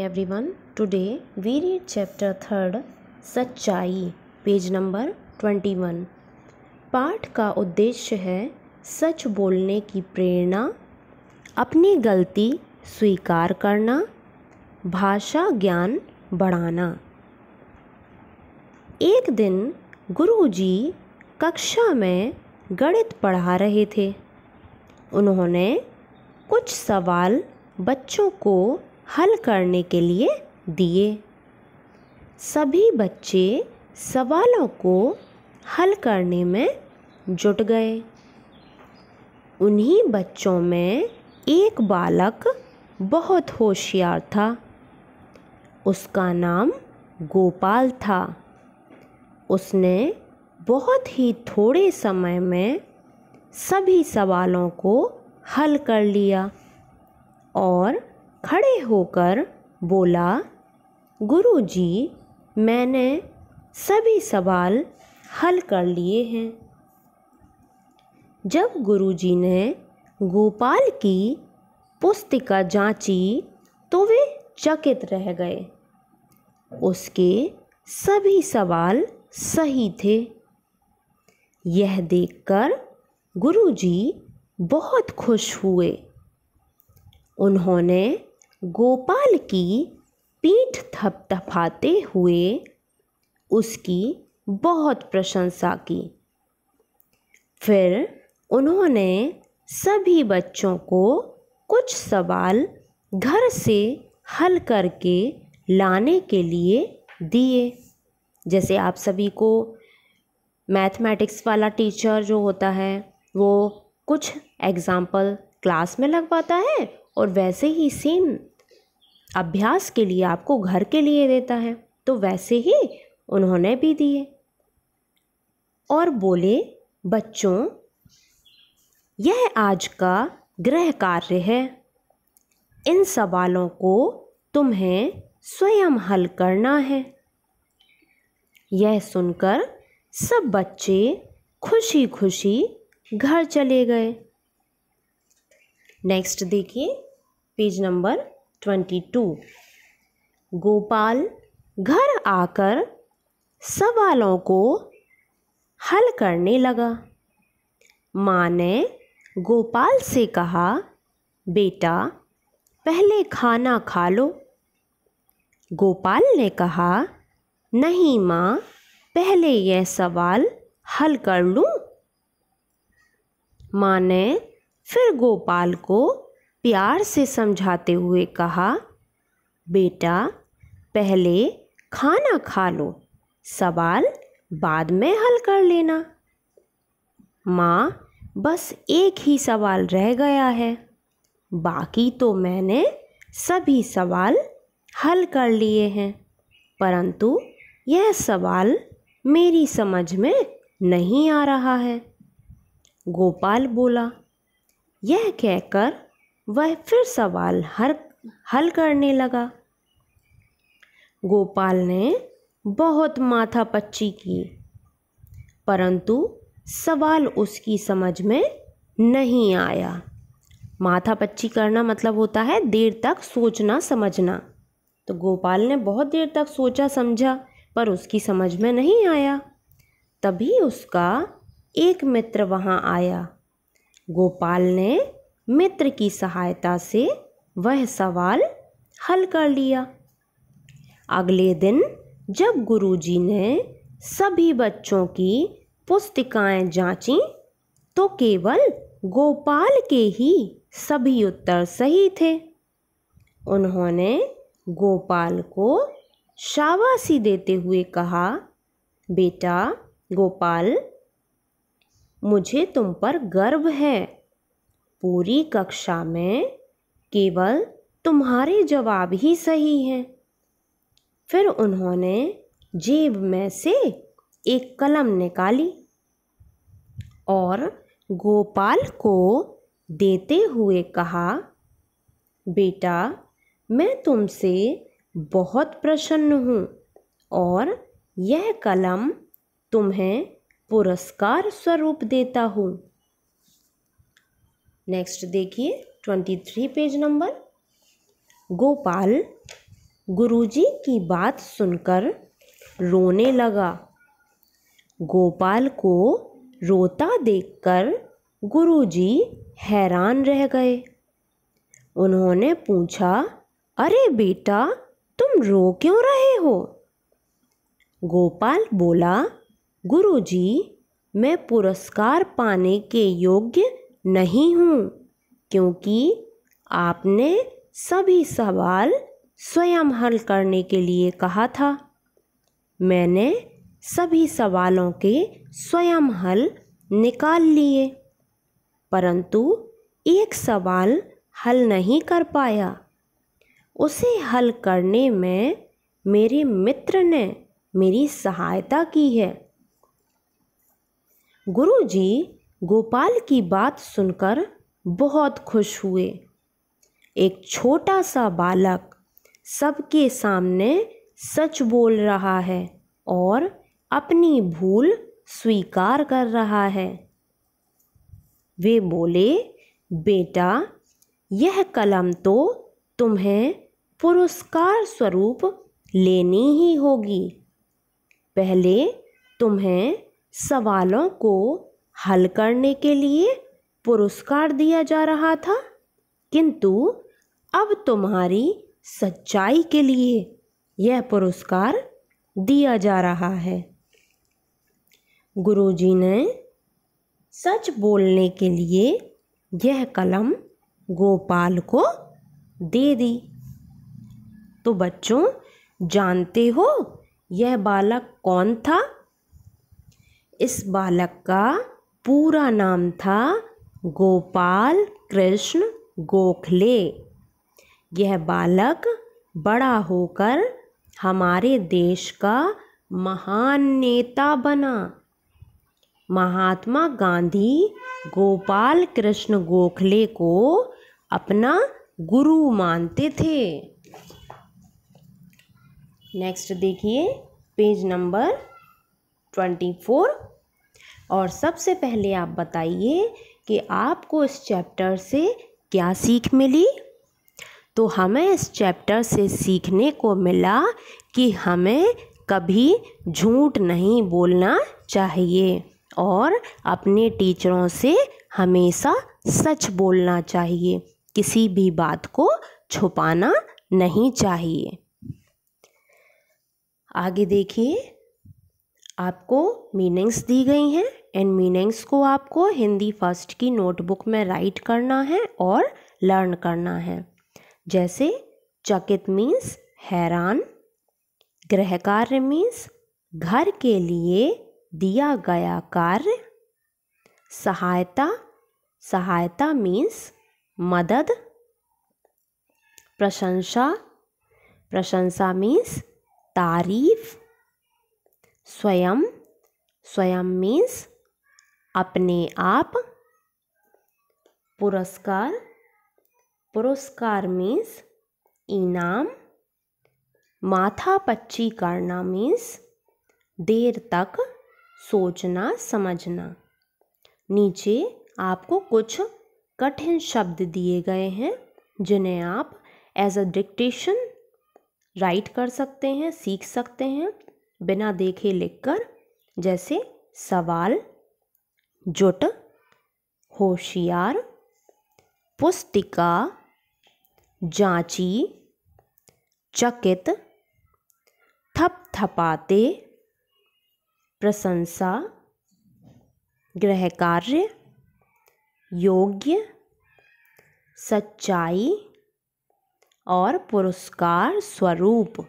every everyone today we read chapter third सच्चाई page number twenty one पाठ का उद्देश्य है सच बोलने की प्रेरणा अपनी गलती स्वीकार करना भाषा ज्ञान बढ़ाना एक दिन गुरुजी कक्षा में गणित पढ़ा रहे थे उन्होंने कुछ सवाल बच्चों को हल करने के लिए दिए सभी बच्चे सवालों को हल करने में जुट गए उन्हीं बच्चों में एक बालक बहुत होशियार था उसका नाम गोपाल था उसने बहुत ही थोड़े समय में सभी सवालों को हल कर लिया और खड़े होकर बोला गुरुजी मैंने सभी सवाल हल कर लिए हैं जब गुरुजी ने गोपाल की पुस्तिका जांची तो वे चकित रह गए उसके सभी सवाल सही थे यह देखकर गुरुजी बहुत खुश हुए उन्होंने गोपाल की पीठ थपथपाते हुए उसकी बहुत प्रशंसा की फिर उन्होंने सभी बच्चों को कुछ सवाल घर से हल करके लाने के लिए दिए जैसे आप सभी को मैथमेटिक्स वाला टीचर जो होता है वो कुछ एग्ज़ाम्पल क्लास में लगवाता है और वैसे ही सेम अभ्यास के लिए आपको घर के लिए देता है तो वैसे ही उन्होंने भी दिए और बोले बच्चों यह आज का गृह कार्य है इन सवालों को तुम्हें स्वयं हल करना है यह सुनकर सब बच्चे खुशी खुशी घर चले गए नेक्स्ट देखिए page number twenty two Gopal घर आकर सवालों को हल करने लगा माँ ने गोपाल से कहा बेटा पहले खाना खा लो गोपाल ने कहा नहीं माँ पहले यह सवाल हल कर लूँ माँ ने फिर गोपाल को प्यार से समझाते हुए कहा बेटा पहले खाना खा लो सवाल बाद में हल कर लेना माँ बस एक ही सवाल रह गया है बाकी तो मैंने सभी सवाल हल कर लिए हैं परंतु यह सवाल मेरी समझ में नहीं आ रहा है गोपाल बोला यह कहकर वह फिर सवाल हर हल करने लगा गोपाल ने बहुत माथा पच्ची की परंतु सवाल उसकी समझ में नहीं आया माथा पच्ची करना मतलब होता है देर तक सोचना समझना तो गोपाल ने बहुत देर तक सोचा समझा पर उसकी समझ में नहीं आया तभी उसका एक मित्र वहाँ आया गोपाल ने मित्र की सहायता से वह सवाल हल कर लिया अगले दिन जब गुरुजी ने सभी बच्चों की पुस्तिकाएं जांची तो केवल गोपाल के ही सभी उत्तर सही थे उन्होंने गोपाल को शाबाशी देते हुए कहा बेटा गोपाल मुझे तुम पर गर्व है पूरी कक्षा में केवल तुम्हारे जवाब ही सही हैं फिर उन्होंने जेब में से एक कलम निकाली और गोपाल को देते हुए कहा बेटा मैं तुमसे बहुत प्रसन्न हूँ और यह कलम तुम्हें पुरस्कार स्वरूप देता हूँ नेक्स्ट देखिए twenty three page number Gopal Guruji की बात सुनकर रोने लगा गोपाल को रोता देखकर गुरुजी हैरान रह गए उन्होंने पूछा अरे बेटा तुम रो क्यों रहे हो गोपाल बोला गुरुजी मैं पुरस्कार पाने के योग्य नहीं हूँ क्योंकि आपने सभी सवाल स्वयं हल करने के लिए कहा था मैंने सभी सवालों के स्वयं हल निकाल लिए परंतु एक सवाल हल नहीं कर पाया उसे हल करने में मेरे मित्र ने मेरी सहायता की है गुरुजी गोपाल की बात सुनकर बहुत खुश हुए एक छोटा सा बालक सबके सामने सच बोल रहा है और अपनी भूल स्वीकार कर रहा है वे बोले बेटा यह कलम तो तुम्हें पुरस्कार स्वरूप लेनी ही होगी पहले तुम्हें सवालों को हल करने के लिए पुरस्कार दिया जा रहा था किंतु अब तुम्हारी सच्चाई के लिए यह पुरस्कार दिया जा रहा है गुरुजी ने सच बोलने के लिए यह कलम गोपाल को दे दी तो बच्चों जानते हो यह बालक कौन था इस बालक का पूरा नाम था गोपाल कृष्ण गोखले यह बालक बड़ा होकर हमारे देश का महान नेता बना महात्मा गांधी गोपाल कृष्ण गोखले को अपना गुरु मानते थे नेक्स्ट देखिए पेज नंबर ट्वेंटी फोर और सबसे पहले आप बताइए कि आपको इस चैप्टर से क्या सीख मिली तो हमें इस चैप्टर से सीखने को मिला कि हमें कभी झूठ नहीं बोलना चाहिए और अपने टीचरों से हमेशा सच बोलना चाहिए किसी भी बात को छुपाना नहीं चाहिए आगे देखिए आपको मीनिंग्स दी गई हैं इन मीनिंग्स को आपको हिंदी फर्स्ट की नोटबुक में राइट करना है और लर्न करना है जैसे चकित मीन्स हैरान गृह कार्य मीन्स घर के लिए दिया गया कार्य सहायता सहायता मीन्स मदद प्रशंसा प्रशंसा मीन्स तारीफ़ स्वयं स्वयं मीन्स अपने आप पुरस्कार पुरस्कार मीन्स इनाम माथा पच्ची करना मीन्स देर तक सोचना समझना नीचे आपको कुछ कठिन शब्द दिए गए हैं जिन्हें आप एज अ डिक्टेशन राइट कर सकते हैं सीख सकते हैं बिना देखे लिखकर जैसे सवाल जुट होशियार पुस्तिका जांची चकित थपथपाते प्रशंसा गृह कार्य योग्य सच्चाई और पुरस्कार स्वरूप